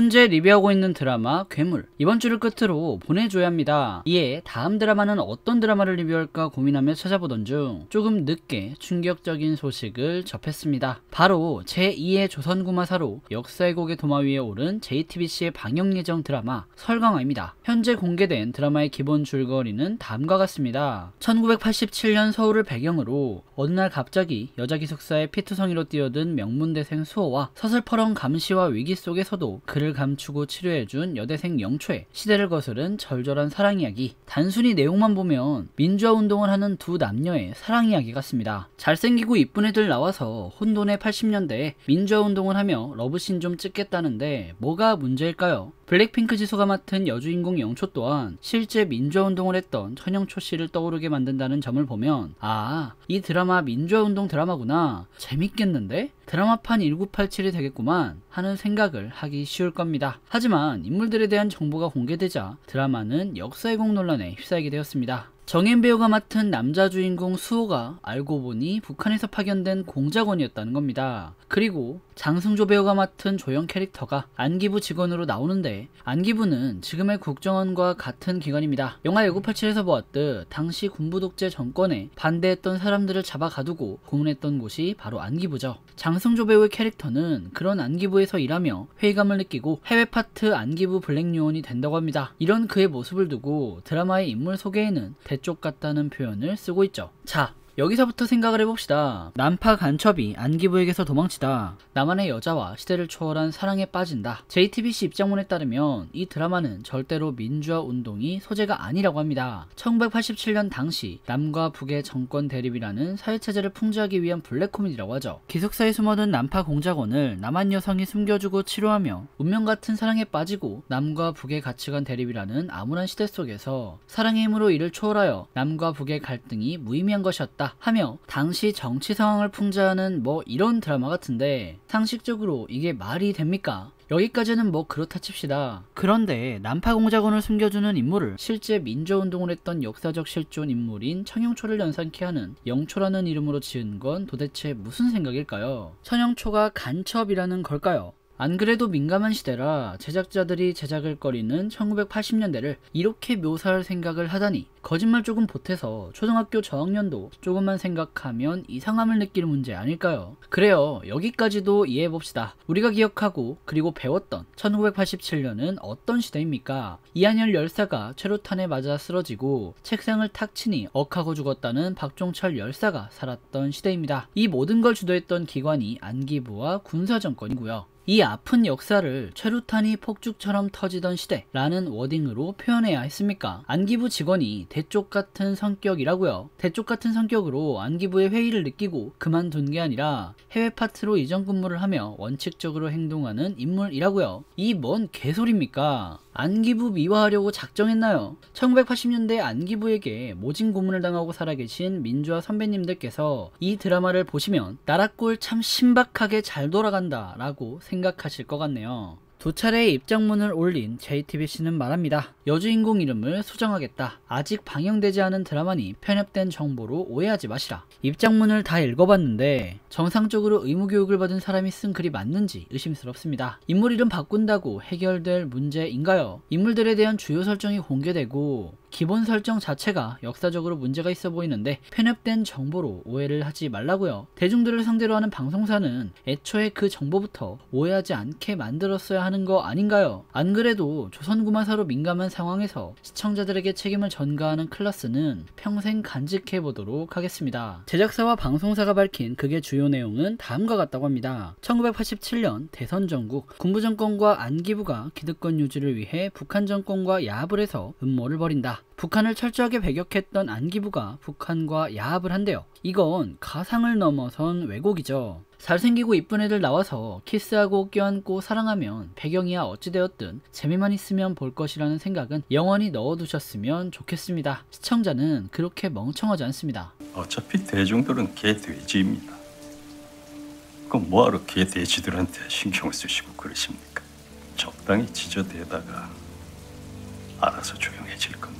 현재 리뷰하고 있는 드라마 괴물 이번 주를 끝으로 보내줘야 합니다. 이에 다음 드라마는 어떤 드라마를 리뷰할까 고민하며 찾아보던 중 조금 늦게 충격적인 소식을 접했습니다. 바로 제2의 조선구마사로 역사의 곡의 도마 위에 오른 JTBC의 방영 예정 드라마 설강화입니다. 현재 공개된 드라마의 기본 줄거리는 다음과 같습니다. 1987년 서울을 배경으로 어느 날 갑자기 여자 기숙사의 피투성이로 뛰어든 명문대생 수호와 서슬퍼런 감시와 위기 속에서도 그를 나를 감추고 치료해준 여대생 영초의 시대를 거스른 절절한 사랑 이야기. 단순히 내용만 보면 민주화 운동을 하는 두 남녀의 사랑 이야기 같습니다. 잘생기고 이쁜 애들 나와서 혼돈의 80년대에 민주화 운동을 하며 러브씬 좀 찍겠다는데 뭐가 문제일까요? 블랙핑크 지수가 맡은 여주인공 영초 또한 실제 민주화운동을 했던 천영초 씨를 떠오르게 만든다는 점을 보면 아, 이 드라마 민주화운동 드라마구나. 재밌겠는데? 드라마판 1987이 되겠구만 하는 생각을 하기 쉬울 겁니다. 하지만 인물들에 대한 정보가 공개되자 드라마는 역사의공 논란에 휩싸이게 되었습니다. 정인 배우가 맡은 남자 주인공 수호가 알고 보니 북한에서 파견된 공작원이었다는 겁니다. 그리고 장승조 배우가 맡은 조연 캐릭터가 안기부 직원으로 나오는데 안기부는 지금의 국정원과 같은 기관입니다. 영화 1987에서 보았듯 당시 군부 독재 정권에 반대했던 사람들을 잡아 가두고 고문했던 곳이 바로 안기부죠. 장승조 배우의 캐릭터는 그런 안기부에서 일하며 회의감을 느끼고 해외 파트 안기부 블랙 요원이 된다고 합니다. 이런 그의 모습을 두고 드라마의 인물 소개에는 대쪽 같다는 표현을 쓰고 있죠. 자, 여기서부터 생각을 해봅시다. 난파 간첩이 안기부에게서 도망치다. 나만의 여자와 시대를 초월한 사랑에 빠진다. JTBC 입장문에 따르면 이 드라마는 절대로 민주화 운동이 소재가 아니라고 합니다. 1987년 당시 남과 북의 정권 대립이라는 사회체제를 풍자하기 위한 블랙 코미디라고 하죠. 기숙사에 숨어든 난파 공작원을 남한 여성이 숨겨주고 치료하며 운명 같은 사랑에 빠지고 남과 북의 가치관 대립이라는 암울한 시대 속에서 사랑의 힘으로 이를 초월하여 남과 북의 갈등이 무의미한 것이었다. 하며 당시 정치 상황을 풍자하는 뭐 이런 드라마 같은데 상식적으로 이게 말이 됩니까? 여기까지는 뭐 그렇다 칩시다. 그런데 난파공작원을 숨겨주는 인물을 실제 민주운동을 했던 역사적 실존 인물인 청영초를 연상케 하는 영초라는 이름으로 지은 건 도대체 무슨 생각일까요? 청영초가 간첩이라는 걸까요? 안 그래도 민감한 시대라 제작자들이 제작을 꺼리는 1980년대를 이렇게 묘사할 생각을 하다니 거짓말 조금 보태서 초등학교 저학년도 조금만 생각하면 이상함을 느낄 문제 아닐까요? 그래요. 여기까지도 이해해봅시다. 우리가 기억하고 그리고 배웠던 1987년은 어떤 시대입니까? 이한열 열사가 최루탄에 맞아 쓰러지고 책상을 탁 치니 억하고 죽었다는 박종철 열사가 살았던 시대입니다. 이 모든 걸 주도했던 기관이 안기부와 군사정권이고요. 이 아픈 역사를 최루탄이 폭죽처럼 터지던 시대라는 워딩으로 표현해야 했습니까? 안기부 직원이 대쪽 같은 성격이라고요. 대쪽 같은 성격으로 안기부의 회의를 느끼고 그만둔 게 아니라 해외 파트로 이전 근무를 하며 원칙적으로 행동하는 인물이라고요. 이 뭔 개소리입니까? 안기부 미화하려고 작정했나요? 1980년대 안기부에게 모진 고문을 당하고 살아계신 민주화 선배님들께서 이 드라마를 보시면 나락골 참 신박하게 잘 돌아간다 라고 생각하실 것 같네요. 두 차례의 입장문을 올린 JTBC는 말합니다. 여주인공 이름을 수정하겠다. 아직 방영되지 않은 드라마니 편협된 정보로 오해하지 마시라. 입장문을 다 읽어봤는데 정상적으로 의무교육을 받은 사람이 쓴 글이 맞는지 의심스럽습니다. 인물 이름 바꾼다고 해결될 문제인가요? 인물들에 대한 주요 설정이 공개되고 기본 설정 자체가 역사적으로 문제가 있어 보이는데 편협된 정보로 오해를 하지 말라고요. 대중들을 상대로 하는 방송사는 애초에 그 정보부터 오해하지 않게 만들었어야 하는 거 아닌가요? 안 그래도 조선구마사로 민감한 상황에서 시청자들에게 책임을 전가하는 클라스는 평생 간직해 보도록 하겠습니다. 제작사와 방송사가 밝힌 그게 주요 내용은 다음과 같다고 합니다. 1987년 대선 전국 군부 정권과 안기부가 기득권 유지를 위해 북한 정권과 야합을 해서 음모를 벌인다. 북한을 철저하게 배격했던 안기부가 북한과 야합을 한대요. 이건 가상을 넘어선 왜곡이죠. 잘생기고 이쁜 애들 나와서 키스하고 껴안고 사랑하면 배경이야 어찌되었든 재미만 있으면 볼 것이라는 생각은 영원히 넣어두셨으면 좋겠습니다. 시청자는 그렇게 멍청하지 않습니다. 어차피 대중들은 개돼지입니다. 그럼 뭐하러 개돼지들한테 신경을 쓰시고 그러십니까? 적당히 지저대다가 알아서 조용해질 겁니다.